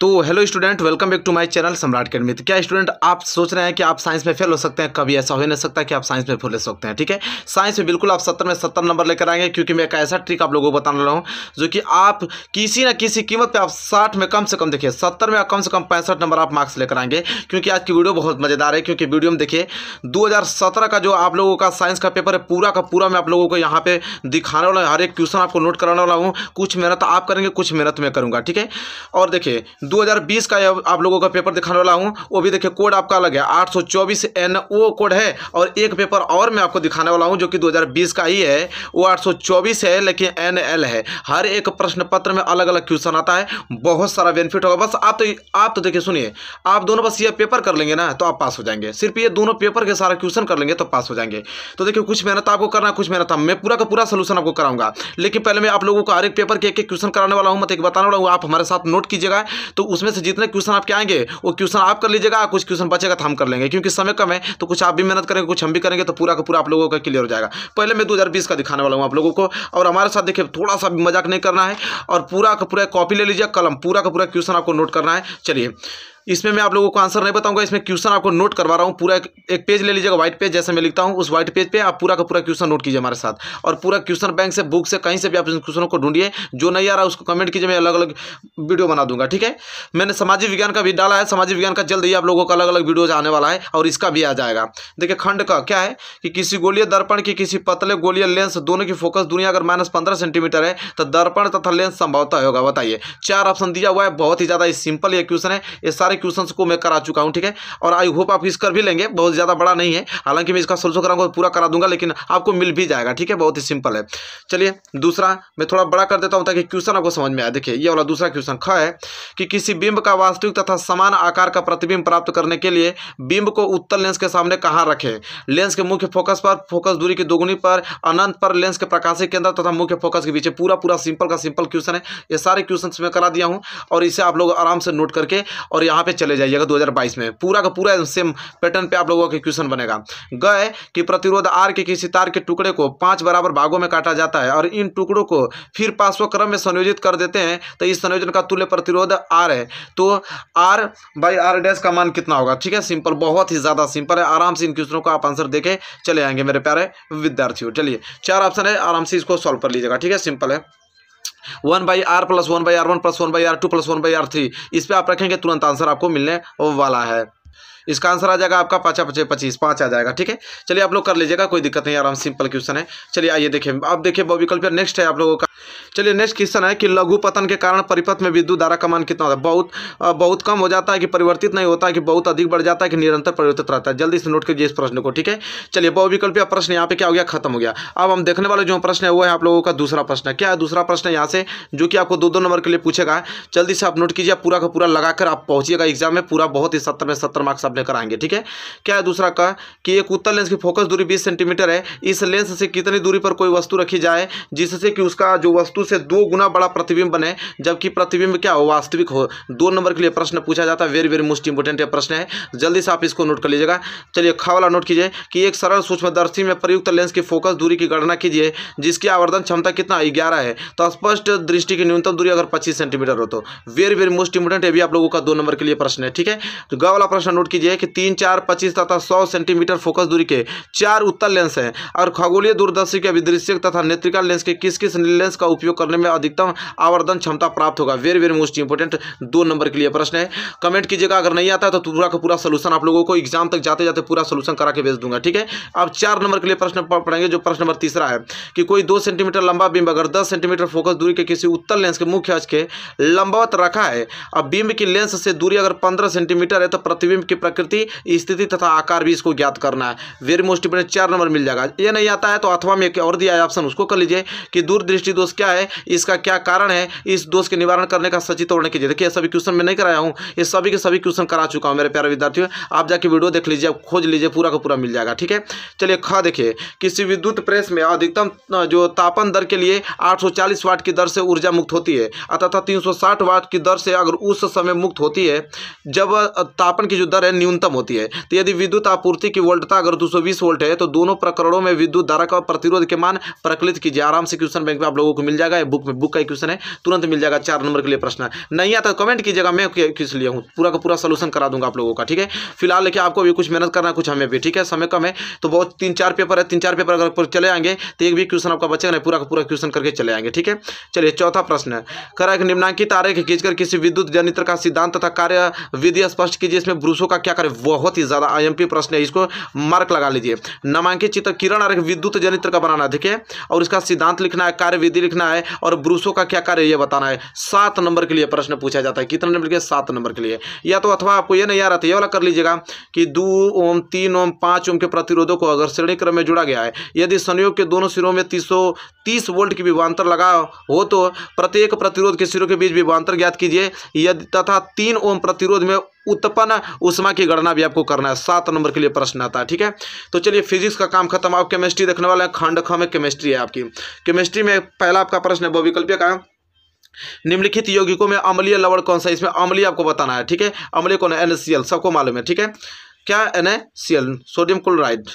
तो hello student welcome back to my channel Samrat academy तो क्या स्टूडेंट आप सोच रहे हैं कि आप साइंस में फेल हो सकते हैं कभी ऐसा हो नहीं सकता कि आप साइंस में फेल हो सकते हैं ठीक है साइंस में बिल्कुल आप सत्तर में सत्तर नंबर लेकर आएंगे क्योंकि मैं एक ऐसा ट्रिक आप लोगों को बताने रहा हूँ जो कि आप किसी न किसी कीमत पर आप साठ में कम से कम देखिए सत्तर में कम से कम पैंसठ नंबर आप मार्क्स लेकर आएंगे क्योंकि आज की वीडियो बहुत मज़ेदार है क्योंकि वीडियो में देखिए दो का जो आप लोगों का साइंस का पेपर है पूरा का पूरा मैं आप लोगों को यहाँ पर दिखाने वाला हर एक क्वेश्चन आपको नोट कराने वाला हूँ कुछ मेहनत आप करेंगे कुछ मेहनत मैं करूँगा ठीक है और देखिए 2020 का आप लोगों का पेपर दिखाने वाला हूँ वो भी देखिए कोड आपका अलग है 824 एन ओ कोड है और एक पेपर और मैं आपको दिखाने वाला हूँ जो कि 2020 का ही है वो 824 है लेकिन एन एल है हर एक प्रश्न पत्र में अलग अलग क्वेश्चन आता है बहुत सारा बेनिफिट होगा बस आप तो आप तो देखिए सुनिए आप दोनों बस ये पेपर कर लेंगे ना तो आप पास हो जाएंगे सिर्फ ये दोनों पेपर के सारा क्वेश्चन कर लेंगे तो पास हो जाएंगे तो देखिए कुछ मेहनत आपको करना कुछ मेहनत मैं पूरा का पूरा सोल्यूशन आपको कराऊंगा लेकिन पहले मैं आप लोगों को हर एक पेपर के एक एक क्वेश्चन कराने वाला हूँ तो एक बताने वाला हूँ आप हमारे साथ नोट कीजिएगा तो उसमें से जितने क्वेश्चन आपके आएंगे वो क्वेश्चन आप कर लीजिएगा कुछ क्वेश्चन बचेगा तो हम कर लेंगे क्योंकि समय कम है तो कुछ आप भी मेहनत करेंगे कुछ हम भी करेंगे तो पूरा का पूरा आप लोगों का क्लियर हो जाएगा पहले मैं दो का दिखाने वाला हूँ आप लोगों को और हमारे साथ देखिए थोड़ा सा मजाक नहीं करना है और पूरा का पूरा कॉपी ले लीजिए कलम पूरा का पूरा क्वेश्चन आपको नोट करना है चलिए इसमें मैं आप लोगों को आंसर नहीं बताऊंगा इसमें क्वेश्चन आपको नोट करवा रहा हूँ पूरा एक, पेज ले लीजिएगा व्हाइट पेज जैसे मैं लिखता हूँ उस व्हाइट पेज पे आप पूरा का पूरा क्वेश्चन नोट कीजिए हमारे साथ और पूरा क्वेश्चन बैंक से बुक से कहीं से भी आप इन क्वेश्चनों को ढूंढिए जो नहीं आ रहा उसको कमेंट कीजिए मैं अलग अलग वीडियो बना दूंगा ठीक है मैंने सामाजिक विज्ञान का भी डाला है सामाजिक विज्ञान का जल्द ही आप लोगों का अलग अलग वीडियो आने वाला है और इसका भी आ जाएगा देखिए खंड का क्या है कि किसी गोलीय दर्पण की किसी पतले गोलीय लेंस दोनों की फोकस दुनिया अगर माइनस पंद्रह सेंटीमीटर है तो दर्पण तथा लेंस संभवतः होगा बताइए चार ऑप्शन दिया हुआ है बहुत ही ज़्यादा सिंपल ये क्वेश्चन है ये सारे सारे क्वेश्चन को मैं करा चुका हूँ ठीक है और आई होप आप इस कर भी लेंगे बहुत ज़्यादा बड़ा नहीं है हालांकि मैं इसका सोल्सो कराऊंगा पूरा करा दूंगा लेकिन आपको मिल भी जाएगा ठीक है बहुत ही सिंपल है चलिए दूसरा मैं थोड़ा बड़ा कर देता हूँ ताकि क्वेश्चन आपको समझ में आए देखिए ये वाला दूसरा क्वेश्चन ख है कि किसी बिंब का वास्तविक तथा समान आकार का प्रतिबिंब प्राप्त करने के लिए बिंब को उत्तर लेंस के सामने कहाँ रखें लेंस के मुख्य फोकस पर फोकस दूरी की दोगुनी पर अनंत पर लेंस के प्रकाशी केंद्र तथा मुख्य फोकस के पीछे पूरा पूरा सिंपल का सिंपल क्वेश्चन है ये सारे क्वेश्चन में करा दिया हूँ और इसे आप लोग आराम से नोट करके और यहाँ पे चले जाइएगा 2022 में पूरा का पूरा सेम पैटर्न पे आप लोगों का क्वेश्चन बनेगा गए कि प्रतिरोध आर के किसी तार के टुकड़े को पांच बराबर भागों में काटा जाता है और इन टुकड़ों को फिर पांचवा क्रम में संयोजित कर देते हैं तो इस संयोजन का तुल्य प्रतिरोध आर है तो आर बाई आर डैश का मान कितना होगा ठीक है सिंपल बहुत ही ज़्यादा सिंपल है आराम से इन क्वेश्चनों को आप आंसर देके चले आएंगे मेरे प्यारे विद्यार्थियों चलिए चार ऑप्शन है आराम से इसको सॉल्व कर लीजिएगा ठीक है सिंपल है one by R plus one by R one plus one by R two plus one by R three इस पर आप रखेंगे तुरंत आंसर आपको मिलने वाला है इसका आंसर आ जाएगा आपका पाँचा पचे पच्चीस पाँच आ जाएगा ठीक है चलिए आप लोग कर लीजिएगा कोई दिक्कत नहीं आराम सिंपल क्वेश्चन है चलिए आइए देखिए अब देखिए बहुविकल्प नेक्स्ट है आप लोगों का चलिए नेक्स्ट क्वेश्चन है कि लघु पतन के कारण परिपथ में विद्युत धारा का मान कितना होता है बहुत बहुत कम हो जाता है कि परिवर्तित नहीं होता है कि बहुत अधिक बढ़ जाता है कि निरंतर परिवर्तित रहता है जल्दी से नोट कीजिए इस प्रश्न को ठीक है चलिए बहुविकल्पीय प्रश्न यहाँ पे क्या हो गया खत्म हो गया अब हम देखने वाले जो प्रश्न है वो है आप लोगों का दूसरा प्रश्न क्या है दूसरा प्रश्न यहाँ से जो कि आपको दो दो नंबर के लिए पूछेगा जल्दी से आप नोट कीजिए पूरा का पूरा लगाकर आप पहुंचिएगा एग्जाम में पूरा बहुत ही सत्तर में सत्तर मार्क्स आपने आएंगे ठीक है क्या है दूसरा का कि एक उत्तर लेंस की फोकस दूरी बीस सेंटीमीटर है इस लेंस से कितनी दूरी पर कोई वस्तु रखी जाए जिससे कि उसका जो वस्तु से दो गुना बड़ा प्रतिबिंब बने जबकि प्रतिबिंब क्या हो वास्तविक हो दो नंबर के लिए प्रश्न पूछा जाता है वेरी वेरी मोस्ट इंपोर्टेंट यह प्रश्न है जल्दी से आप इसको नोट कर लीजिएगा चलिए खावला नोट कीजिए कि एक सरल सूक्ष्मदर्शी में प्रयुक्त लेंस की फोकस दूरी की गणना कीजिए जिसकी आवर्धन क्षमता कितना ग्यारह है तो स्पष्ट दृष्टि की न्यूनतम दूरी अगर पच्चीस सेंटीमीटर हो तो वेरी वेरी मोस्ट इंपोर्टेंट ये भी आप लोगों का दो नंबर के लिए प्रश्न है ठीक है तो ग प्रश्न नोट कीजिए कि तीन चार पच्चीस तथा सौ सेंटीमीटर फोकस दूरी के चार उत्तर लेंस हैं और खगोलीय दूरदर्शी के अभिदृश्यक तथा नेत्रिका लेंस के किस किस लेंस का उपयोग प्रयोग करने में अधिकतम आवर्धन क्षमता प्राप्त होगा वेरी वेरी मोस्ट इंपॉर्टेंट दो नंबर के लिए प्रश्न है कमेंट कीजिएगा अगर नहीं आता तो पूरा का पूरा सोल्यूशन आप लोगों को एग्जाम तक जाते जाते पूरा सोल्यूशन करा के भेज दूंगा ठीक है अब चार नंबर के लिए प्रश्न पढ़ेंगे जो प्रश्न नंबर तीसरा है कि कोई दो सेंटीमीटर लंबा बिंब अगर दस सेंटीमीटर फोकस दूरी के किसी उत्तर लेंस के मुख्य अक्ष के लंबावत रखा है अब बिंब की लेंस से दूरी अगर पंद्रह सेंटीमीटर है तो प्रतिबिंब की प्रकृति स्थिति तथा आकार भी इसको ज्ञात करना है वेरी मोस्ट इंपोर्टेंट चार नंबर मिल जाएगा ये नहीं आता है तो अथवा में एक और दिया है ऑप्शन उसको कर लीजिए कि दूरदृष्टि दोष क्या है इसका क्या कारण है इस दोष के निवारण करने का सचित तोड़ने लिए देखिए सभी क्वेश्चन में नहीं कराया हूँ ये सभी के सभी क्वेश्चन करा चुका हूँ मेरे प्यारे विद्यार्थियों आप जाके वीडियो देख लीजिए आप खोज लीजिए पूरा का पूरा मिल जाएगा ठीक है चलिए ख देखिए किसी विद्युत प्रेस में अधिकतम जो तापन दर के लिए आठ वाट की दर से ऊर्जा मुक्त होती है अतः 360 वाट की दर से अगर उस समय मुक्त होती है जब तापन की जो दर है न्यूनतम होती है तो यदि विद्युत आपूर्ति की वोल्टता अगर 220 वोल्ट है तो दोनों प्रकरणों में विद्युत धारा का प्रतिरोध के मान प्रकलित कीजिए आराम से क्वेश्चन बैंक में आप लोगों को मिल जाएगा जाएगा बुक में बुक का ही क्वेश्चन है तुरंत मिल जाएगा चार नंबर के लिए प्रश्न नहीं आता कमेंट तो कीजिएगा मैं किस लिया हूँ पूरा का पूरा सोल्यूशन करा दूंगा आप लोगों का ठीक है फिलहाल लेकिन आपको भी कुछ मेहनत करना कुछ हमें भी ठीक है समय कम है तो बहुत तीन चार पेपर है तीन चार पेपर अगर चले आएंगे तो एक भी क्वेश्चन आपका बचेगा पूरा का पूरा क्वेश्चन करके चले आएंगे ठीक है चलिए चौथा प्रश्न है एक निम्नांकित आरेख खींचकर किसी विद्युत जनित्र का सिद्धांत तथा कार्य विधि स्पष्ट कीजिए इसमें ब्रूसों का क्या करें बहुत ही ज़्यादा आईएमपी प्रश्न है इसको मार्क लगा लीजिए नामांकित चित्र किरण आरेख विद्युत जनित्र का बनाना ठीक है और इसका सिद्धांत लिखना है कार्य विधि लिखना है है और ब्रूसो का क्या कार्य यह बताना है सात नंबर के लिए प्रश्न पूछा जाता है कितने नंबर के सात नंबर के लिए या तो अथवा आपको यह नहीं आ रहा था यह वाला कर लीजिएगा कि दो ओम तीन ओम पाँच ओम के प्रतिरोधों को अगर श्रेणी क्रम में जुड़ा गया है यदि संयोग के दोनों सिरों में तीस तीस वोल्ट की विभांतर लगा हो तो प्रत्येक प्रतिरोध के सिरों के बीच विभांतर ज्ञात कीजिए यदि तथा तीन ओम प्रतिरोध में उत्पन्न उष्मा की गणना भी आपको करना है सात नंबर के लिए प्रश्न आता है ठीक है तो चलिए फिजिक्स का काम खत्म आप केमिस्ट्री देखने वाले हैं खंड ख में केमिस्ट्री है आपकी केमिस्ट्री में पहला आपका प्रश्न है बहुविकल्पीय का निम्नलिखित यौगिकों में अम्लीय लवण कौन सा इसमें अम्लीय आपको बताना है ठीक है अम्लीय कौन है एनसीएल सबको मालूम है ठीक है क्या एन सोडियम क्लोराइड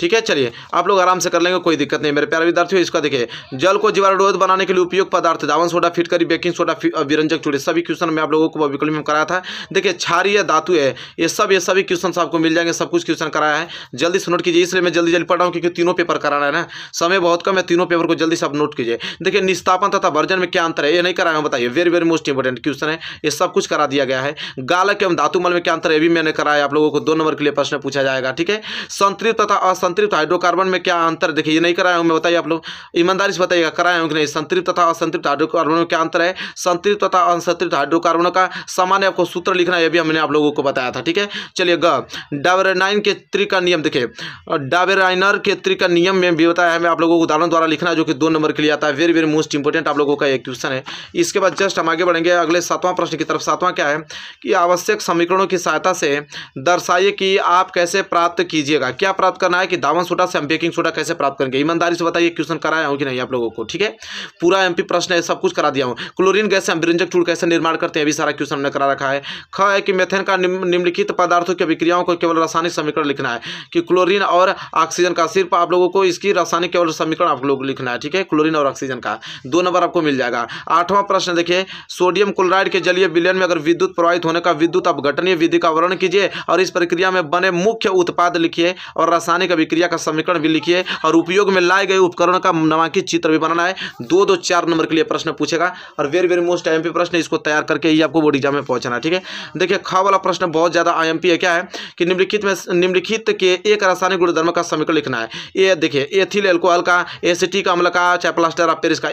ठीक है चलिए आप लोग आराम से कर लेंगे कोई दिक्कत नहीं मेरे प्यारे विद्यार्थियों इसका देखिए जल को जीवाणुरोध बनाने के लिए उपयोग पदार्थ दावन सोडा फिट करी बेकिंग सोडा विरंजक चूड़ी सभी क्वेश्चन में आप लोगों को विकल्प में कराया था देखिए क्षारीय धातु है ये सब ये सभी क्वेश्चन आपको मिल जाएंगे सब कुछ क्वेश्चन कराया है जल्दी से नोट कीजिए इसलिए मैं जल्दी जल्दी पढ़ रहा हूँ क्योंकि तीनों पेपर कराना है ना समय बहुत कम है तीनों पेपर को जल्दी से आप नोट कीजिए देखिए निस्तापन तथा वर्जन में क्या अंतर है ये नहीं कराया बताइए very very most important question है ये सब कुछ करा दिया गया है गालक एवं धातुमल में क्या अंतर है भी मैंने कराया आप लोगों को दो नंबर के लिए प्रश्न पूछा जाएगा ठीक है संतृत तथा असंत संतृप्त हाइड्रोकार्बन में क्या अंतर देखिए ये नहीं कराया हूँ मैं बताइए आप लोग ईमानदारी से बताइएगा कराया हूँ कि नहीं संतृप्त तथा असंतृप्त हाइड्रोकार्बन में क्या अंतर है संतृप्त तथा असंतृप्त हाइड्रोकार्बनों का सामान्य आपको सूत्र लिखना है भी हमने आप लोगों को बताया था ठीक है चलिए ग डाबेराइन के त्रि का नियम देखिए डाबेराइनर के त्रि का नियम में भी बताया है मैं आप लोगों को उदाहरण द्वारा लिखना जो कि दो नंबर के लिए आता है वेरी वेरी मोस्ट इंपॉर्टेंट आप लोगों का एक क्वेश्चन है इसके बाद जस्ट हम आगे बढ़ेंगे अगले सातवां प्रश्न की तरफ सातवां क्या है कि आवश्यक समीकरणों की सहायता से दर्शाइए कि आप कैसे प्राप्त कीजिएगा क्या प्राप्त करना है कि दावन सोडा से हम बेकिंग सोडा कैसे प्राप्त करेंगे ईमानदारी से बताइए क्वेश्चन कराया हूँ कि नहीं आप लोगों को ठीक है पूरा एमपी प्रश्न है सब कुछ करा दिया हूँ क्लोरीन गैस से हम व्यंजक चूड़ कैसे निर्माण करते हैं अभी सारा क्वेश्चन हमने करा रखा है ख है कि मेथेन का निम्नलिखित पदार्थों की अभिक्रियाओं को केवल रासायनिक समीकरण लिखना है कि क्लोरीन और ऑक्सीजन का सिर्फ आप लोगों को इसकी रासायनिक केवल समीकरण आप लोग लिखना है ठीक है क्लोरीन और ऑक्सीजन का दो नंबर आपको मिल जाएगा आठवां प्रश्न देखिए सोडियम क्लोराइड के जलीय विलयन में अगर विद्युत प्रवाहित होने का विद्युत अपघटनीय विधि का वर्णन कीजिए और इस प्रक्रिया में बने मुख्य उत्पाद लिखिए और रासायनिक प्रतिक्रिया का समीकरण भी लिखिए और उपयोग में लाए गए उपकरण का नामांकित चित्र भी बनाना है दो दो चार नंबर के लिए प्रश्न पूछेगा और वेरी वेरी मोस्ट आई प्रश्न इसको तैयार करके ही आपको बोर्ड एग्जाम में पहुंचना ठीक है देखिए ख वाला प्रश्न बहुत ज़्यादा आई है क्या है कि निम्नलिखित में निम्नलिखित के एक रासायनिक गुणधर्म का समीकरण लिखना है ये देखिए एथिल एल्कोहल का एसिटिक अम्ल का चाहे प्लास्टर ऑफ पेरिस का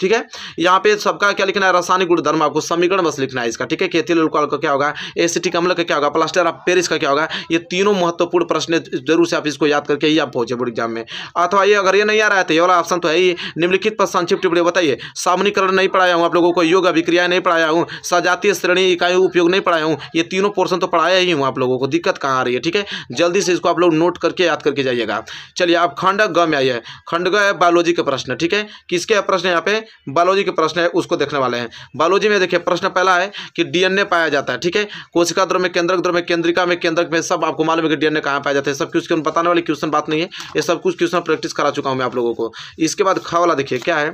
ठीक है यहाँ पे सबका क्या लिखना है रासायनिक गुणधर्म आपको समीकरण बस लिखना है इसका ठीक है एथिल एल्कोहल का क्या होगा एसिटिक अम्ल का क्या होगा प्लास्टर ऑफ पेरिस का क्या होगा ये तीनों महत्वपूर्ण प्रश्न जरूर से आप इसको याद करके ही आप पहुंचे बोर्ड एग्जाम में अथवा ये अगर ये नहीं आ रहा है तो ये वाला ऑप्शन तो है ही निम्नलिखित पर संक्षिप्त टिप्पणी बताइए सामनीकरण नहीं पढ़ाया हूँ आप लोगों को योग अभिक्रिया नहीं पढ़ाया हूँ सजातीय श्रेणी इकाई उपयोग नहीं पढ़ाया हूँ ये तीनों पोर्सन तो पढ़ाया ही हूँ आप लोगों को दिक्कत कहाँ आ रही है ठीक है जल्दी से इसको आप लोग नोट करके याद करके जाइएगा चलिए आप खंड ग में आइए खंड ग बायोलॉजी के प्रश्न ठीक है किसके प्रश्न यहाँ पे बायोलॉजी के प्रश्न है उसको देखने वाले हैं बायोलॉजी में देखिए प्रश्न पहला है कि डीएनए पाया जाता है ठीक है कोशिका द्रव में केंद्रक द्रव में केंद्रिका में केंद्रक में सब आपको मालूम है कि डीएनए कहाँ पाया जाता है सब क्यों बताने वाले क्यों क्वेश्चन बात नहीं है ये सब कुछ क्वेश्चन प्रैक्टिस करा चुका हूँ मैं आप लोगों को इसके बाद ख वाला देखिए क्या है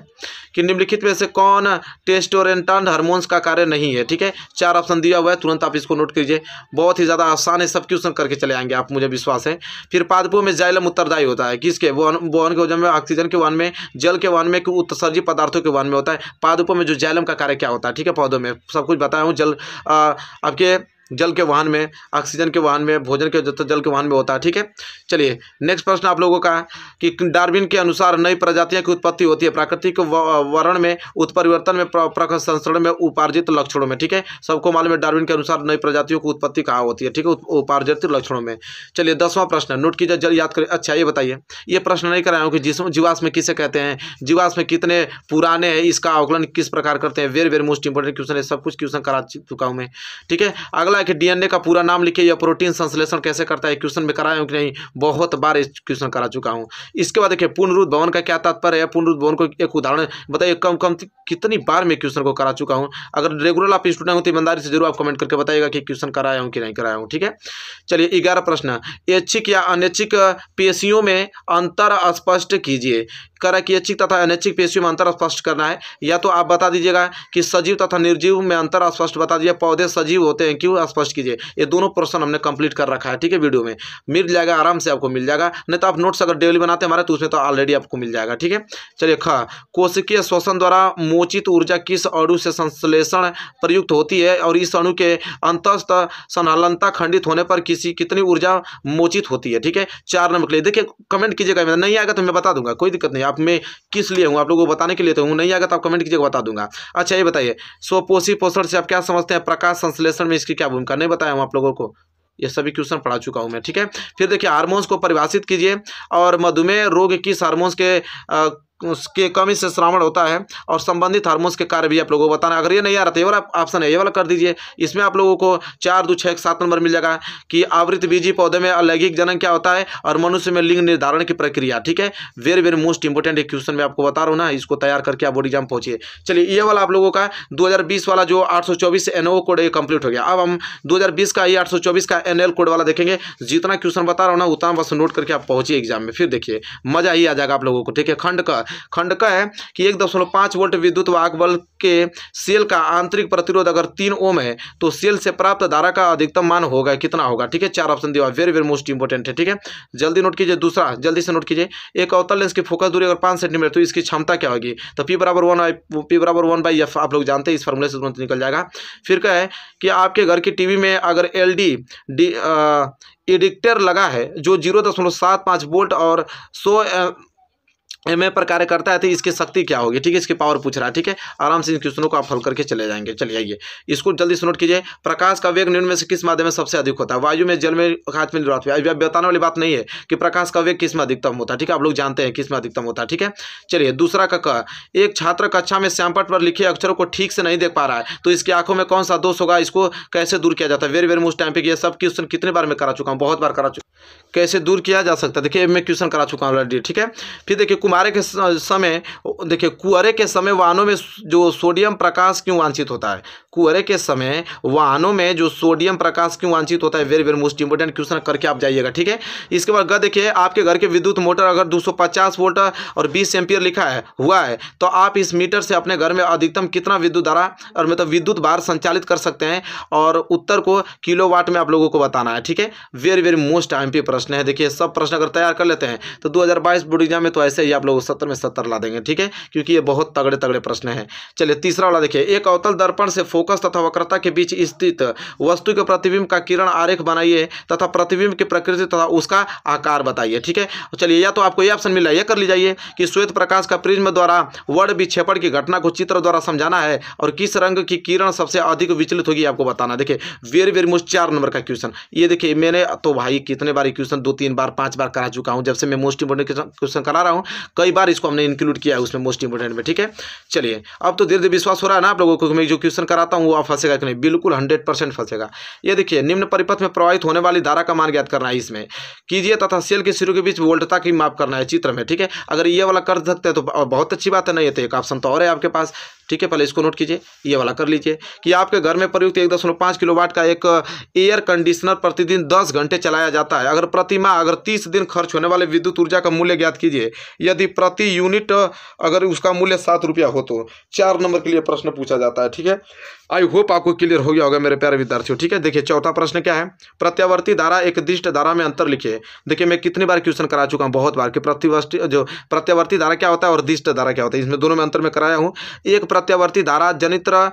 कि निम्नलिखित में से कौन टेस्ट और हारमोन्स का कार्य नहीं है ठीक है चार ऑप्शन दिया हुआ है तुरंत आप इसको नोट कीजिए बहुत ही ज़्यादा आसान है सब क्वेश्चन करके चले आएंगे आप मुझे विश्वास है फिर पादपों में जैलम उत्तरदायी होता है किसके वन वन के वजन में ऑक्सीजन के वन में जल के वन में उत्सर्जी पदार्थों के वन में होता है पादपों में जो जैलम का कार्य क्या होता है ठीक है पौधों में सब कुछ बताया हूँ जल आपके जल के वाहन में ऑक्सीजन के वाहन में भोजन के जल के वाहन में होता है ठीक है चलिए नेक्स्ट प्रश्न आप लोगों का कि डार्विन के अनुसार नई प्रजातियों की उत्पत्ति होती है प्राकृतिक वर्ण में उत्परिवर्तन में प्रकृति संस्करण में उपार्जित लक्षणों में ठीक है सबको मालूम है डार्विन के अनुसार नई प्रजातियों की उत्पत्ति कहाँ होती है ठीक है उपार्जित लक्षणों में चलिए दसवां प्रश्न नोट कीजिए जल याद करें अच्छा ये बताइए ये प्रश्न नहीं कराया हूँ कि जीवास जीवाश्म किसे कहते हैं जीवाश्म कितने पुराने हैं इसका आकलन किस प्रकार करते हैं very very most important question है सब कुछ क्वेश्चन करा चुका हूँ मैं ठीक है अगला है कि डीएनए का पूरा नाम लिखिए या प्रोटीन संश्लेषण कैसे करता है क्वेश्चन में कराया हूँ कि नहीं बहुत बार क्वेश्चन करा चुका हूँ इसके बाद देखिए पूर्णरूप भवन का क्या तात्पर्य है पूर्णरूप भवन को एक उदाहरण बताइए कम कम कितनी बार मैं क्वेश्चन को करा चुका हूँ अगर रेगुलर आप स्टूडेंट हो तो ईमानदारी से जरूर आप कमेंट करके बताइएगा कि क्वेश्चन कराया हूँ कि नहीं कराया हूँ ठीक है चलिए ग्यारह प्रश्न ऐच्छिक या अनैच्छिक पेशियों में अंतर स्पष्ट कीजिए कह रहा है कि ऐच्छिक तथा अनैच्छिक पेशियों में अंतर स्पष्ट करना है या तो आप बता दीजिएगा कि सजीव तथा निर्जीव में अंतर स्पष्ट बता दीजिए पौधे सजीव होते हैं क्यों स्पष्ट कीजिए ये दोनों प्रश्न हमने कंप्लीट कर रखा है ठीक है वीडियो में मिल जाएगा आराम से आपको मिल जाएगा नहीं तो आप नोट्स अगर डेली बनाते हमारे तो उसमें तो ऑलरेडी आपको मिल जाएगा ठीक है चलिए ख कोशिकीय श्वसन द्वारा मोचित ऊर्जा किस अणु से संश्लेषण प्रयुक्त होती है और इस अणु के अंतस्थ संहलनता खंडित होने पर किसी कितनी ऊर्जा मोचित होती है ठीक है चार नंबर के लिए देखिए कमेंट कीजिएगा नहीं आएगा तो मैं बता दूंगा कोई दिक्कत नहीं आप में किस लिए हूँ आप लोगों को बताने के लिए तो हूँ नहीं आएगा तो आप कमेंट कीजिएगा बता दूंगा अच्छा ये बताइए स्वपोषी पोषण से आप क्या समझते हैं प्रकाश संश्लेषण में इसकी क्या भूमिका नहीं बताया हूँ आप लोगों को ये सभी क्वेश्चन पढ़ा चुका हूँ मैं ठीक है फिर देखिए हारमोन्स को परिभाषित कीजिए और मधुमेह रोग किस हारमोन्स के उसके कमी से श्रावण होता है और संबंधित हार्मोन्स के कार्य भी आप लोगों को बताना अगर ये नहीं आ रहा था तो ये वाला ऑप्शन है ये वाला कर दीजिए इसमें आप लोगों को चार दो छः एक सात नंबर मिल जाएगा कि आवृत बीजी पौधे में अलैंगिक जनन क्या होता है और मनुष्य में लिंग निर्धारण की प्रक्रिया ठीक है very very most important question में आपको बता रहा हूँ ना इसको तैयार करके आप बोर्ड एग्जाम पहुंचिए चलिए ये वाला आप लोगों का बीस वाला जो 824 एनओ कोड ये कंप्लीट हो गया अब हम बीस का ये चौबीस का एल कोड वाला देखेंगे जितना क्वेश्चन बता रहा हूँ ना उतना बस नोट करके आप पहुंचिए एग्जाम में फिर देखिए मजा ही आ जाएगा आप लोगों को ठीक है खंड का खंड का है कि एक दशमलव पाँच वोल्ट विद्युत वाहक बल के सेल का आंतरिक प्रतिरोध अगर तीन ओम है तो सेल से प्राप्त धारा का अधिकतम मान होगा कितना होगा ठीक है चार ऑप्शन दिया वेरी वेरी मोस्ट इंपॉर्टेंट है ठीक है जल्दी नोट कीजिए दूसरा जल्दी से नोट कीजिए एक अवतल लेंस की फोकस दूरी अगर पाँच सेंटीमीटर तो इसकी क्षमता क्या होगी तो पी बराबर वन पी बराबर वन बाई एफ आप लोग जानते हैं इस फॉर्मूले से तुरंत निकल जाएगा फिर क्या है कि आपके घर की टीवी में अगर एल डी एडिक्टर लगा है जो जीरो दशमलव सात पाँच वोल्ट और सौ एम ए पर कार्य करता है तो इसकी शक्ति क्या होगी ठीक है इसकी पावर पूछ रहा है ठीक है आराम से इन क्वेश्चनों को आप हल करके चले जाएंगे चले आइए इसको जल्दी से नोट कीजिए प्रकाश का वेग निम्न में से किस माध्यम में सबसे अधिक होता है वायु में जल में खाद में रात में बताने वाली बात नहीं है कि प्रकाश का वेग किस में अधिकतम होता है ठीक है आप लोग जानते हैं किस में अधिकतम होता है ठीक है चलिए दूसरा का कह एक छात्र कक्षा में श्यामपट पर लिखे अक्षरों को ठीक से नहीं देख पा रहा है तो इसकी आंखों में कौन सा दोष होगा इसको कैसे दूर किया जाता है वेरी वेरी मोस्ट टाइम पे सब क्वेश्चन कितने बार में करा चुका हूँ बहुत बार करा चुका कैसे दूर किया जा सकता है देखिए मैं क्वेश्चन करा चुका हूँ ऑलरेडी ठीक है फिर देखिए कुमारे के समय देखिए कुअरे के समय वाहनों में जो सोडियम प्रकाश क्यों वांछित होता है कुएरे के समय वाहनों में जो सोडियम प्रकाश क्यों वांछित होता है very very most important question करके आप जाइएगा ठीक है इसके बाद देखिए आपके घर के विद्युत मोटर अगर दो वोल्ट और बीस एम्पियर लिखा है हुआ है तो आप इस मीटर से अपने घर में अधिकतम कितना विद्युत धारा और मतलब विद्युत भार संचालित कर सकते हैं और उत्तर को किलो में आप लोगों को बताना है ठीक है वेरी वेरी मोस्ट एमपी प्रश्न है देखिए सब प्रश्न अगर तैयार कर लेते हैं तो 2022 बोर्ड एग्जाम में तो ऐसे ही आप लोग सत्तर में सत्तर ला देंगे ठीक है क्योंकि ये बहुत तगड़े तगड़े प्रश्न हैं चलिए तीसरा वाला देखिए एक अवतल दर्पण से फोकस तथा वक्रता के बीच स्थित वस्तु के प्रतिबिंब का किरण आरेख बनाइए तथा प्रतिबिंब की प्रकृति तथा उसका आकार बताइए ठीक है चलिए या तो आपको ये ऑप्शन मिला यह कर ली जाइए कि श्वेत प्रकाश का प्रिज्म द्वारा वर्ड विक्षेपण की घटना को चित्र द्वारा समझाना है और किस रंग की किरण सबसे अधिक विचलित होगी आपको बताना देखिए वेरी वेरी मोस्ट चार नंबर का क्वेश्चन ये देखिए मैंने तो भाई कितने बार बार इक्वेशन दो तीन बार पांच बार करा चुका हूं जब से मैं मोस्ट इंपोर्टेंट क्वेश्चन करा रहा हूं कई बार इसको हमने इंक्लूड किया है उसमें मोस्ट इंपोर्टेंट में ठीक है चलिए अब तो धीरे धीरे विश्वास हो रहा है ना आप लोगों को मैं जो क्वेश्चन कराता हूँ वो आप फंसेगा कि नहीं बिल्कुल हंड्रेड परसेंट फंसेगा ये देखिए निम्न परिपथ में प्रभावित होने वाली धारा का मान ज्ञात करना है इसमें कीजिए तथा सेल के सिरों के बीच वोल्टता की माप करना है चित्र में ठीक है अगर ये वाला कर सकते हैं तो बहुत अच्छी बात है नहीं तो एक ऑप्शन तो और है आपके पास ठीक है पहले इसको नोट कीजिए ये वाला कर लीजिए कि आपके घर में प्रयुक्त एक दशमलव पाँच किलोवाट का एक एयर कंडीशनर प्रतिदिन दस घंटे चलाया जाता है अगर प्रति माह अगर तीस दिन खर्च होने वाले विद्युत ऊर्जा का मूल्य ज्ञात कीजिए यदि प्रति यूनिट अगर उसका मूल्य सात रुपया हो तो चार नंबर के लिए प्रश्न पूछा जाता है ठीक है आई होप आपको क्लियर हो गया होगा मेरे प्यारे विद्यार्थियों ठीक है देखिए चौथा प्रश्न क्या है प्रत्यावर्ती धारा एक दिष्ट धारा में अंतर लिखिए देखिए मैं कितनी बार क्वेश्चन करा चुका हूँ बहुत बार कि प्रतिवर्ती जो प्रत्यावर्ती धारा क्या होता है और दिष्ट धारा क्या होता है इसमें दोनों में अंतर में कराया हूँ एक प्रत्यावर्ती धारा जनित्र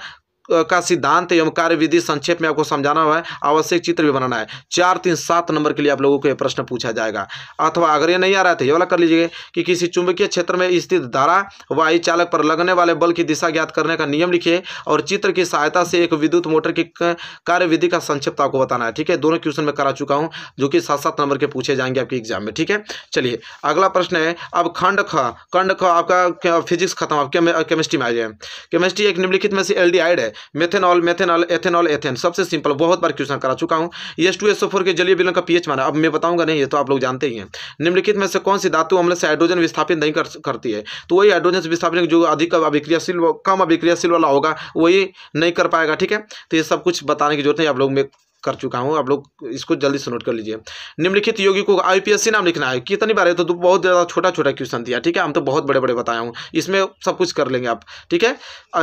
का सिद्धांत एवं कार्य विधि संक्षेप में आपको समझाना हुआ है आवश्यक चित्र भी बनाना है चार तीन सात नंबर के लिए आप लोगों को यह प्रश्न पूछा जाएगा अथवा अगर ये नहीं आ रहा है तो ये वाला कर लीजिए कि किसी चुंबकीय क्षेत्र में स्थित धारा वायु चालक पर लगने वाले बल की दिशा ज्ञात करने का नियम लिखिए और चित्र की सहायता से एक विद्युत मोटर की कार्य विधि का संक्षिप्त आपको बताना है ठीक है दोनों क्वेश्चन में करा चुका हूँ जो कि सात सात नंबर के पूछे जाएंगे आपके एग्जाम में ठीक है चलिए अगला प्रश्न है अब खंड ख खंड ख आपका फिजिक्स खत्म आप केमिस्ट्री में आ जाए केमिस्ट्री एक निम्नलिखित में से एल है मेथेनॉल मेथेनॉल एथेनॉल एथेन सबसे सिंपल बहुत बार क्वेश्चन करा चुका हूँ एस टू एस फोर के जलीय विलन का पीएच माना अब मैं बताऊंगा नहीं ये तो आप लोग जानते ही हैं निम्नलिखित में से कौन सी धातु अम्ल से हाइड्रोजन विस्थापित नहीं कर करती है तो वही हाइड्रोजन विस्थापित जो अधिक अभिक्रियाशील कम अभिक्रियाशील वाला होगा वही नहीं कर पाएगा ठीक है तो ये सब कुछ बताने की जरूरत नहीं आप लोग में कर चुका हूँ आप लोग इसको जल्दी से नोट कर लीजिए निम्नलिखित योगी को आईपीएससी नाम लिखना है कितनी बार है तो, बहुत ज़्यादा छोटा छोटा क्वेश्चन दिया ठीक है हम तो बहुत बड़े बड़े बताया हूँ इसमें सब कुछ कर लेंगे आप ठीक है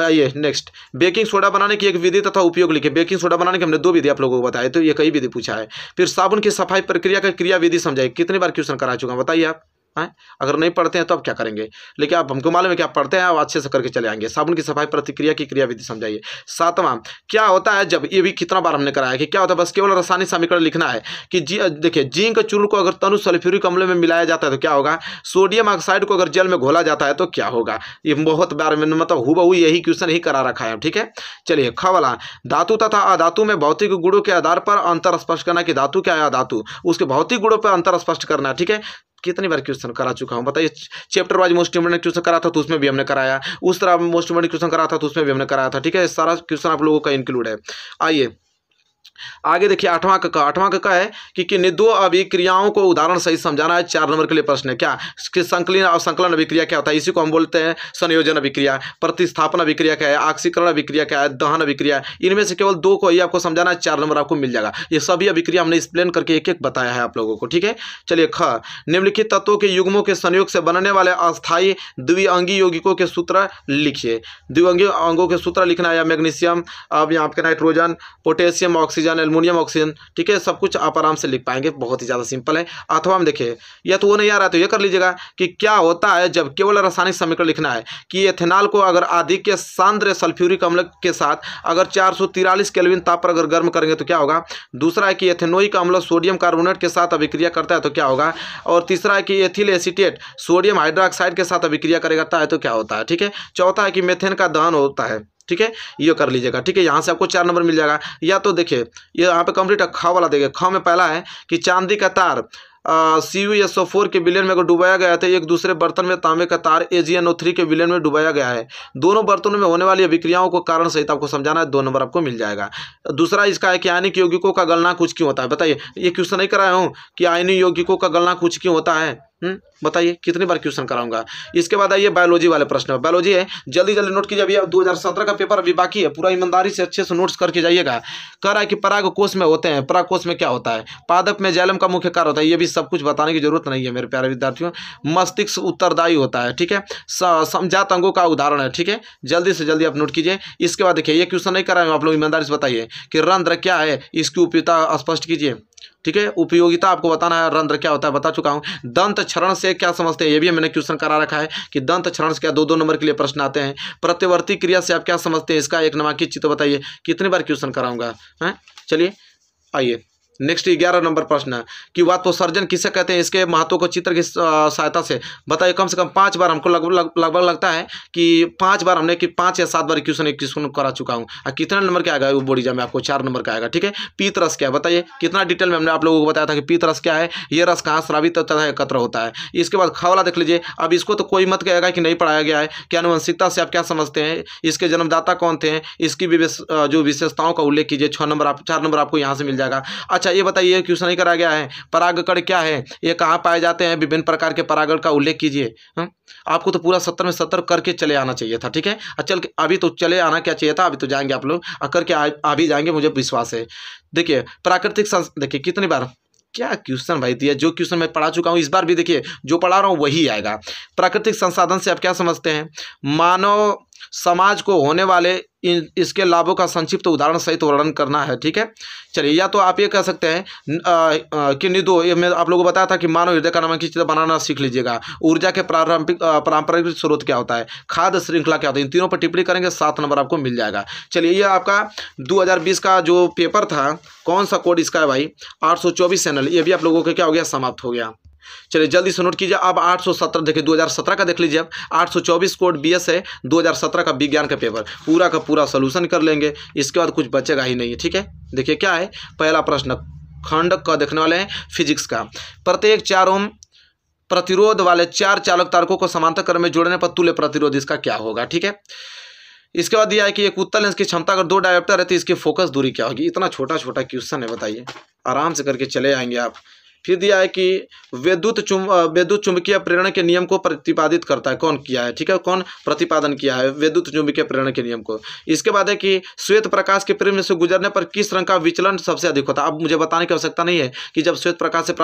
आइए नेक्स्ट बेकिंग सोडा बनाने की एक विधि तथा उपयोग लिखे बेकिंग सोडा बनाने की हमने दो विधि आप लोगों को बताया तो ये कई विधि पूछा है फिर साबुन की सफाई प्रक्रिया का क्रिया विधि समझाई कितनी बार क्वेश्चन करा चुका हूँ बताइए आप हैं अगर नहीं पढ़ते हैं तो आप क्या करेंगे लेकिन आप हमको मालूम है कि आप पढ़ते हैं आप अच्छे से करके चले आएंगे साबुन की सफाई प्रतिक्रिया की क्रियाविधि समझाइए सातवां क्या होता है जब ये भी कितना बार हमने कराया कि क्या होता है बस केवल रासायनिक समीकरण लिखना है कि जी देखिए जिंक चूर्ण को अगर तनु सल्फ्यूरिक अम्ल में मिलाया जाता है तो क्या होगा सोडियम ऑक्साइड को अगर जल में घोला जाता है तो क्या होगा ये बहुत बार मैंने मतलब हुबहू यही क्वेश्चन ही करा रखा है ठीक है चलिए खवला धातु तथा अधातु में भौतिक गुणों के आधार पर अंतर स्पष्ट करना कि धातु क्या है अधातु उसके भौतिक गुणों पर अंतर स्पष्ट करना ठीक है कितनी बार क्वेश्चन करा चुका हूँ बताइए chapter wise most important question करा था तो उसमें भी हमने कराया उस तरह मोस्ट इंपोर्टेंट क्वेश्चन करा था तो उसमें भी हमने कराया था ठीक है सारा क्वेश्चन आप लोगों का इंक्लूड है आइए आगे देखिए आठवां का आठवां का है कि किन्हीं दो अभिक्रियाओं को उदाहरण सही समझाना है चार नंबर के लिए प्रश्न है क्या संकलन और संकलन अभिक्रिया क्या होता है इसी को हम बोलते हैं संयोजन अभिक्रिया प्रतिस्थापन अभिक्रिया क्या है आक्सीकरण अभिक्रिया क्या है दहन अभिक्रिया इनमें से केवल दो को ही आपको समझाना है चार नंबर आपको मिल जाएगा ये सभी अभिक्रिया हमने एक्सप्लेन करके एक एक बताया है आप लोगों को ठीक है चलिए ख निम्नलिखित तत्वों के युग्मों के संयोग से बनने वाले अस्थायी द्विअंगी यौगिकों के सूत्र लिखिए द्विअंगी अंगों के सूत्र लिखना है मैग्नीशियम अब यहाँ पे nitrogen potassium oxygen oxygen aluminium oxygen ठीक है सब कुछ आप आराम से लिख पाएंगे बहुत ही ज़्यादा सिंपल है अथवा हम देखिए या तो वो नहीं आ रहा तो ये कर लीजिएगा कि क्या होता है जब केवल रासायनिक समीकरण लिखना है कि एथेनॉल को अगर आधिक के सांद्र सल्फ्यूरिक अम्ल के साथ अगर चार सौ तिरालीस केलविन ताप पर अगर गर्म करेंगे तो क्या होगा दूसरा है कि एथेनोइक अम्ल सोडियम कार्बोनेट के साथ अभिक्रिया करता है तो क्या होगा और तीसरा है कि एथिल एसिटेट सोडियम हाइड्रोक्साइड के साथ अभिक्रिया करेगा तो क्या होता है ठीक है चौथा है कि मेथेन का दहन होता है ठीक है ये कर लीजिएगा ठीक है यहाँ से आपको चार नंबर मिल जाएगा या तो देखिए ये यहाँ पे कंप्लीट ख वाला देखिए ख में पहला है कि चांदी का तार C U S O four के विलियन में अगर डुबाया गया था तो एक दूसरे बर्तन में तांबे का तार ए जी एन ओ थ्री के विलियन में डुबाया गया है दोनों बर्तनों में होने वाली अभिक्रियाओं को कारण सहित आपको समझाना है दो नंबर आपको मिल जाएगा दूसरा इसका है कि आयनिक यौगिकों का गलना कुछ क्यों होता है बताइए ये क्वेश्चन नहीं कराया हूँ कि आयनिक यौगिकों का गलना कुछ क्यों होता है हम्म, बताइए कितनी बार क्वेश्चन कराऊंगा इसके बाद आइए बायोलॉजी वाले प्रश्न बायोलॉजी है जल्दी जल्दी नोट कीजिए हज़ार सत्रह का पेपर अभी बाकी है पूरा ईमानदारी से अच्छे से नोट्स करके जाइएगा कह रहा है कि पराग कोष में होते हैं पराग कोष में क्या होता है पादप में जैलम का मुख्य कार्य होता है ये भी सब कुछ बताने की जरूरत नहीं है मेरे प्यारे विद्यार्थियों मस्तिष्क उत्तरदायी होता है ठीक है समझात अंगों का उदाहरण है ठीक है जल्दी से जल्दी आप नोट कीजिए इसके बाद देखिए ये क्वेश्चन नहीं कराए आप लोग ईमानदारी से बताइए कि रंध्र क्या है इसकी उपयोगता स्पष्ट कीजिए ठीक है उपयोगिता आपको बताना है रंध्र क्या होता है बता चुका हूँ दंत क्षरण से क्या समझते हैं ये भी मैंने क्वेश्चन करा रखा है कि दंत क्षरण से क्या दो दो नंबर के लिए प्रश्न आते हैं प्रत्यवर्ती क्रिया से आप क्या समझते हैं इसका एक नमाकित चित्र बताइए कितनी बार क्वेश्चन कराऊंगा है चलिए आइए नेक्स्ट ग्यारह नंबर प्रश्न कि सर्जन किसे कहते हैं इसके महत्व को चित्र की सहायता से बताइए कम से कम पांच बार हमको लगभग लगभग लग, लग, लगता है कि पांच बार हमने कि पांच या सात बार क्वेश्चन एक क्वेश्चन करा चुका हूँ कितना नंबर का आएगा बोडी एग्जाम में आपको चार नंबर का आएगा ठीक है पीत रस क्या बताइए कितना डिटेल में हमने आप लोगों को बताया था कि पीत रस क्या है ये रस कहाँ श्रावित होता है एकत्र होता है इसके बाद खवला देख लीजिए अब इसको तो कोई मत कहेगा कि नहीं पढ़ाया गया है कि अनुवंशिकता से आप क्या समझते हैं इसके जन्मदाता कौन थे इसकी जो विशेषताओं का उल्लेख कीजिए छः नंबर आप चार नंबर आपको यहाँ से मिल जाएगा अच्छा अच्छा ये बताइए क्वेश्चन ही करा गया है परागकण क्या है ये कहाँ पाए जाते हैं विभिन्न प्रकार के परागण का उल्लेख कीजिए हम्म, आपको तो पूरा सत्तर में सत्तर करके चले आना चाहिए था ठीक है चल अभी तो चले आना क्या चाहिए था अभी तो जाएंगे आप लोग करके अभी जाएंगे मुझे विश्वास है देखिए प्राकृतिक संस देखिए कितनी बार क्या क्वेश्चन भाई दिया जो क्वेश्चन मैं पढ़ा चुका हूँ इस बार भी देखिए जो पढ़ा रहा हूँ वही आएगा प्राकृतिक संसाधन से आप क्या समझते हैं मानव समाज को होने वाले इन इसके लाभों का संक्षिप्त उदाहरण सहित वर्णन करना है ठीक है चलिए या तो आप ये कह सकते हैं कि निधो ये मैं आप लोगों को बताया था कि मानव हृदय का नामांकित चित्र बनाना सीख लीजिएगा ऊर्जा के प्रारंभिक पारंपरिक स्रोत क्या होता है खाद्य श्रृंखला क्या होती है इन तीनों पर टिप्पणी करेंगे सात नंबर आपको मिल जाएगा चलिए ये आपका दो का जो पेपर था कौन सा कोड इसका है भाई 824 चैनल ये भी आप लोगों का क्या हो गया समाप्त हो गया चलिए जल्दी से नोट कीजिए अब 817 देखिए 2017 का देख लीजिए अब 824 कोड बीएस है 2017 का विज्ञान का पेपर पूरा का पूरा सोल्यूशन कर लेंगे इसके बाद कुछ बचेगा ही नहीं है ठीक है देखिए क्या है पहला प्रश्न खंड का देखने वाले हैं फिजिक्स का प्रत्येक चार ओम प्रतिरोध वाले चार चालक तारकों को समांतर क्रम में जोड़ने पर तुल्य प्रतिरोध इसका क्या होगा ठीक है इसके बाद यह है कि एक उत्तर लेंस की क्षमता अगर दो डायोप्टर है तो इसकी फोकस दूरी क्या होगी इतना छोटा छोटा क्वेश्चन है बताइए आराम से करके चले आएंगे आप फिर दिया है कि वैद्युत चुम वैद्युत चुंबकीय प्रेरण के नियम को प्रतिपादित करता है कौन किया है ठीक है कौन प्रतिपादन किया है वैद्युत चुंबकीय प्रेरण के नियम को इसके बाद है कि श्वेत प्रकाश के प्रेम से गुजरने पर किस रंग का विचलन सबसे अधिक होता है अब मुझे बताने की आवश्यकता नहीं है कि जब श्वेत प्रकाश से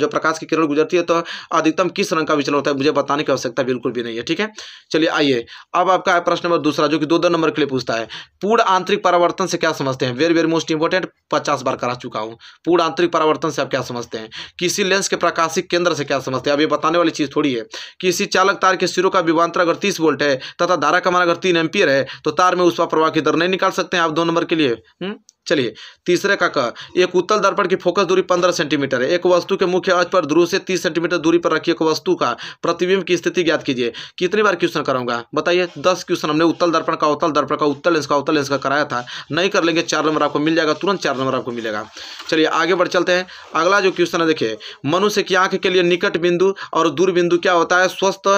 जो प्रकाश की किरण गुजरती है तो अधिकतम किस रंग का विचलन होता है मुझे बताने की आवश्यकता बिल्कुल भी नहीं है ठीक है चलिए आइए अब आपका है प्रश्न नंबर दूसरा जो कि दो दो नंबर के लिए पूछता है पूर्ण आंतरिक परावर्तन से क्या समझते हैं वेरी वेरी मोस्ट इंपॉर्टेंट पचास बार करा चुका हूँ पूर्ण आंतरिक परावर्तन से आप क्या समझते हैं हैं किसी लेंस के प्रकाशिक केंद्र से क्या समझते हैं अब ये बताने वाली चीज़ थोड़ी है किसी चालक तार के सिरों का विवांतर अगर तीस वोल्ट है तथा धारा का मान अगर तीन एम्पियर है तो तार में उस प्रवाह की दर नहीं निकाल सकते हैं आप दो नंबर के लिए हुँ? हम्म? चलिए तीसरे का क एक उत्तल दर्पण की फोकस दूरी पंद्रह सेंटीमीटर है एक वस्तु के मुख्य अच पर ध्रुव से तीस सेंटीमीटर दूरी पर रखी एक वस्तु का प्रतिबिंब की स्थिति ज्ञात कीजिए कितनी बार क्वेश्चन कराऊंगा बताइए दस क्वेश्चन हमने उत्तल दर्पण का उत्तल दर्पण का उत्तल लेंस का उत्तल लेंस का कराया था नहीं कर लेंगे चार नंबर आपको मिल जाएगा तुरंत चार नंबर आपको मिलेगा चलिए आगे बढ़ चलते हैं अगला जो क्वेश्चन है देखिए मनुष्य की आंख के लिए निकट बिंदु और दूर बिंदु क्या होता है स्वस्थ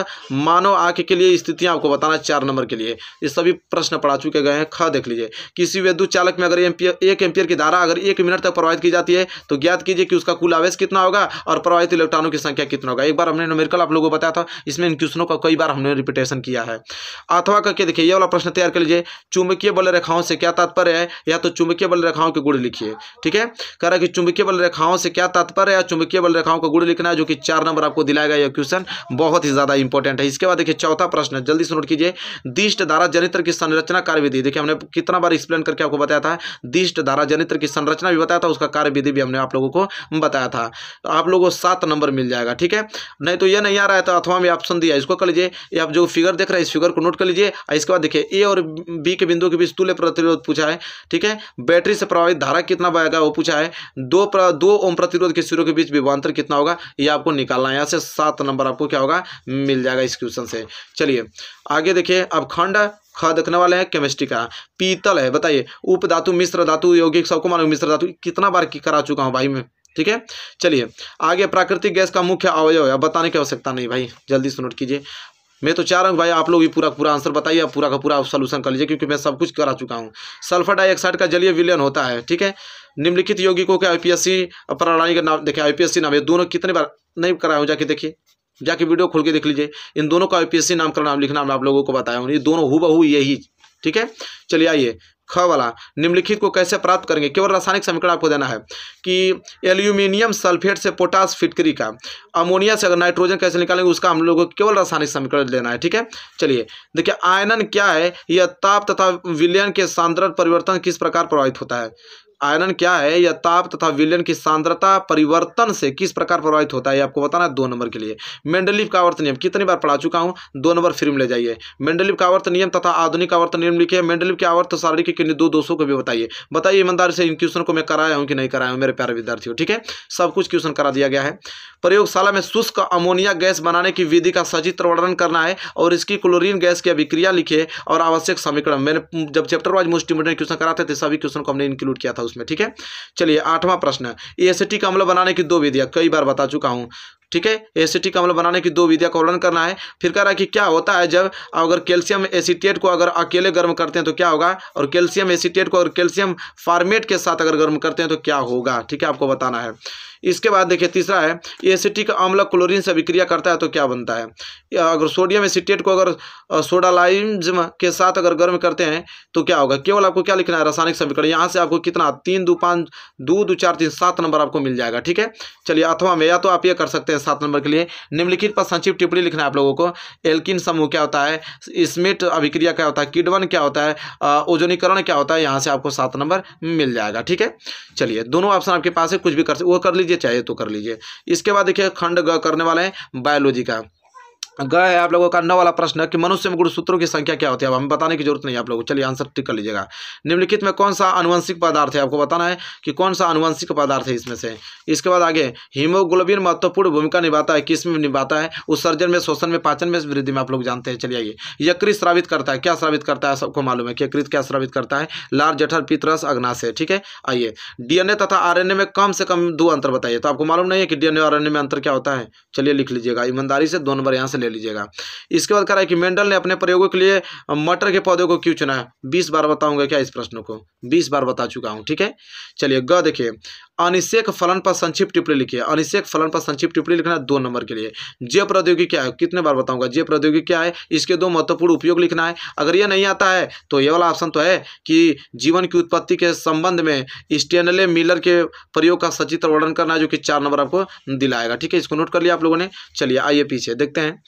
मानव आंख के लिए स्थितियां आपको बताना चार नंबर के लिए ये सभी प्रश्न पढ़ा चुके गए हैं ख देख लीजिए किसी वेदु चालक में अगर एम्पियर एक एम्पियर की धारा अगर एक मिनट तक प्रवाहित की जाती है तो ज्ञात कीजिए कि उसका कुल आवेश कितना होगा और प्रवाहित इलेक्ट्रॉनों की संख्या कितना होगा एक बार हमने नोमेरिकल आप लोगों को बताया था इसमें इन क्वेश्चनों का कई बार हमने रिपीटेशन किया है अथवा करके देखिए ये वाला प्रश्न तैयार कर लीजिए चुंबकीय बल रेखाओं से क्या तात्पर्य है या तो चुंबकीय बल रेखाओं के गुण लिखिए ठीक है कह रहा है कि चुंबकीय बल रेखाओं से क्या तात्पर्य है चुंबकीय बल रेखाओं का गुण लिखना है जो कि चार नंबर आपको दिलाया गया यह क्वेश्चन बहुत ही ज़्यादा इंपॉर्टेंट है इसके बाद देखिए चौथा प्रश्न जल्दी से नोट कीजिए दिष्ट धारा जनित्र की संरचना कार्यविधि देखिए हमने कितना बार एक्सप्लेन करके आपको बताया था दिष्ट विशिष्ट धारा जनित्र की संरचना भी बताया था उसका कार्य विधि भी हमने आप लोगों को बताया था तो आप लोगों को सात नंबर मिल जाएगा ठीक है नहीं तो यह नहीं आ रहा है तो अथवा में ऑप्शन दिया इसको कर लीजिए आप जो फिगर देख रहे हैं इस फिगर को नोट कर लीजिए इसके बाद देखिए ए और बी के बिंदु के बीच तुल्य प्रतिरोध पूछा है ठीक है बैटरी से प्रभावित धारा कितना बहेगा वो पूछा है दो दो ओम प्रतिरोध के सिरों के बीच विभांतर कितना होगा ये आपको निकालना है यहाँ से सात नंबर आपको क्या होगा मिल जाएगा इस क्वेश्चन से चलिए आगे देखिए अब खंड ख देखने वाले हैं केमिस्ट्री का पीतल है बताइए उप धातु मिश्र धातु यौगिक सबको मालूम मिश्र धातु कितना बार की करा चुका हूँ भाई मैं ठीक है चलिए आगे प्राकृतिक गैस का मुख्य अवयव है बताने की आवश्यकता नहीं भाई जल्दी से नोट कीजिए मैं तो चाह रहा हूँ भाई आप लोग भी पूरा पूरा आंसर बताइए पूरा का पूरा सोल्यूशन कर लीजिए क्योंकि मैं सब कुछ करा चुका हूँ सल्फर डाइऑक्साइड का जलीय विलयन होता है ठीक है निम्नलिखित यौगिकों के आईपीएससी प्रणाली का नाम देखिए आईपीएससी नाम दोनों कितने बार नहीं कराया हो जाके देखिए जाके वीडियो खोल के देख लीजिए इन दोनों का यूपीएससी नामकरण नाम लिखना मैं आप लोगों को बताया हूँ ये दोनों हु यही ठीक है चलिए आइए ख वाला निम्नलिखित को कैसे प्राप्त करेंगे केवल रासायनिक समीकरण आपको देना है कि एल्यूमिनियम सल्फेट से पोटास फिटकरी का अमोनिया से अगर नाइट्रोजन कैसे निकालेंगे उसका हम लोगों को केवल रासायनिक समीकरण लेना है ठीक है चलिए देखिए आयनन क्या है यह ताप तथा विलयन के सांद्र परिवर्तन किस प्रकार प्रभावित होता है आयरन क्या है यह ताप तथा विलयन की सांद्रता परिवर्तन से किस प्रकार प्रभावित होता है आपको बताना है दो नंबर के लिए मेंडलिव का आवर्त नियम कितनी बार पढ़ा चुका हूँ दो नंबर फिर ले जाइए मेंडलिव का आवर्त नियम तथा आधुनिक आवर्त नियम लिखे मेंडलिव के आवर्त शारीरिक किन्नी दो दोषों को भी बताइए बताइए ईमानदारी से इन क्वेश्चन को मैं कराया हूँ कि नहीं कराया हूँ मेरे प्यारे विद्यार्थियों ठीक है सब कुछ क्वेश्चन करा दिया गया है प्रयोगशाला में शुष्क अमोनिया गैस बनाने की विधि का सचित्र वर्णन करना है और इसकी क्लोरीन गैस की अभिक्रिया लिखे और आवश्यक समीकरण मैंने जब chapter wise most important question कराते थे तो सभी क्वेश्चन को हमने इंक्लूड किया था उसमें ठीक है चलिए आठवां प्रश्न एसिटिक अम्ल बनाने की दो विधियाँ कई बार बता चुका हूँ ठीक है एसिटिक अम्ल बनाने की दो विधियां का वर्णन करना है फिर कह रहा है कि क्या होता है जब अगर कैल्शियम एसिटेट को अगर अकेले गर्म करते हैं तो क्या होगा और कैल्शियम एसिटेट को अगर कैल्शियम फार्मेट के साथ अगर गर्म करते हैं तो क्या होगा ठीक है आपको बताना है इसके बाद देखिए तीसरा है एसिटिक अम्ल क्लोरीन से अभिक्रिया करता है तो क्या बनता है अगर सोडियम एसिटेट को अगर सोडालाइम के साथ अगर गर्म करते हैं तो क्या होगा केवल आपको क्या लिखना है रासायनिक समीकरण यहाँ से आपको कितना तीन दो पाँच दो दो चार तीन सात नंबर आपको मिल जाएगा ठीक है चलिए अथवा में या तो आप ये कर सकते हैं सात नंबर के लिए निम्नलिखित पर संक्षिप्त टिप्पणी लिखना है आप लोगों को एल्किन समूह क्या होता है स्मिट अभिक्रिया क्या होता है किडवन क्या होता है ओजोनीकरण क्या होता है यहाँ से आपको सात नंबर मिल जाएगा ठीक है चलिए दोनों ऑप्शन आपके पास है कुछ भी कर वो कर लीजिए लीजिए चाहिए तो कर लीजिए इसके बाद देखिए खंड ग करने वाले हैं बायोलॉजी का गए आप लोगों का नौ वाला प्रश्न कि मनुष्य में गुणसूत्रों की संख्या क्या होती है अब हमें बताने की जरूरत नहीं है आप लोगों को चलिए आंसर टिक कर लीजिएगा निम्नलिखित में कौन सा अनुवंशिक पदार्थ है आपको बताना है कि कौन सा अनुवंशिक पदार्थ है इसमें से इसके बाद आगे हीमोग्लोबिन महत्वपूर्ण भूमिका निभाता है किस में निभाता है उत्सर्जन में शोषण में पाचन में वृद्धि में आप लोग जानते हैं चलिए आइए यकृत श्रावित करता है क्या श्रावित करता है सबको मालूम है यकृत क्या श्रावित करता है लार जठर पितरस अग्नाशय ठीक है आइए डीएनए तथा आरएनए में कम से कम दो अंतर बताइए तो आपको मालूम नहीं है कि डीएनए और आर में अंतर क्या होता है चलिए लिख लीजिएगा ईमानदारी से दो नंबर यहाँ से ले लीजिएगा इसके बाद कह रहा है कि मेंडल ने अपने प्रयोगों के लिए मटर के पौधे को क्यों चुना है बीस बार बताऊंगा क्या इस प्रश्न को बीस बार बता चुका हूँ ठीक है चलिए ग देखिए अनिश्चयक फलन पर संक्षिप्त टिप्पणी लिखिए अनिश्चयक फलन पर संक्षिप्त टिप्पणी लिखना है दो नंबर के लिए जय प्रौद्योगिकी क्या है कितने बार बताऊंगा जय प्रौद्योगिकी क्या है इसके दो महत्वपूर्ण उपयोग लिखना है अगर ये नहीं आता है तो ये वाला ऑप्शन तो है कि जीवन की उत्पत्ति के संबंध में स्टेनले मिलर के प्रयोग का सचित्र वर्णन करना जो कि चार नंबर आपको दिलाएगा ठीक है इसको नोट कर लिया आप लोगों ने चलिए आइए पीछे देखते हैं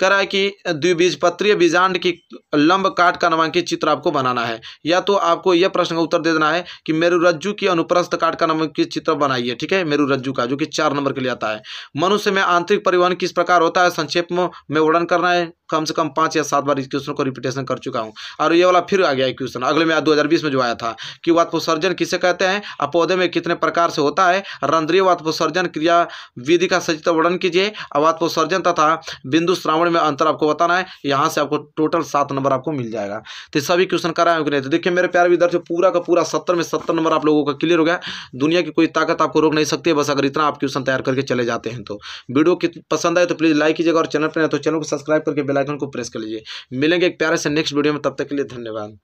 कराए कि द्विबीजपत्रीय बीजांड की लंब काट का नामांकित चित्र आपको बनाना है या तो आपको यह प्रश्न का उत्तर दे देना है कि रज्जु की अनुप्रस्थ काट का नामांकित चित्र बनाइए ठीक है रज्जु का जो कि चार नंबर के लिए आता है मनुष्य में आंतरिक परिवहन किस प्रकार होता है संक्षेप में वर्णन करना है कम से कम पाँच या सात बार इस क्वेश्चन को रिपीटेशन कर चुका हूँ और ये वाला फिर आ गया है क्वेश्चन अगले में दो हज़ार बीस में जो आया था कि वात्पोसर्जन किसे कहते हैं और पौधे में कितने प्रकार से होता है रंध्रीय वात्पोसर्जन क्रिया विधि का सचित्र वर्णन कीजिए वात्पोसर्जन तथा बिंदु श्रावण में अंतर आपको बताना है यहाँ से आपको टोटल सात नंबर आपको मिल जाएगा तो सभी क्वेश्चन कराए कि नहीं तो देखिए मेरे प्यार विद्यार्थी पूरा का पूरा सत्तर में सत्तर नंबर आप लोगों का क्लियर हो गया दुनिया की कोई ताकत आपको रोक नहीं सकती बस अगर इतना आप क्वेश्चन तैयार करके चले जाते हैं तो वीडियो पसंद आए तो प्लीज़ लाइक कीजिएगा और चैनल पर नहीं तो चैनल को सब्सक्राइब करके बेलाइकन को प्रेस कर लीजिए मिलेंगे एक प्यारे से नेक्स्ट वीडियो में तब तक के लिए धन्यवाद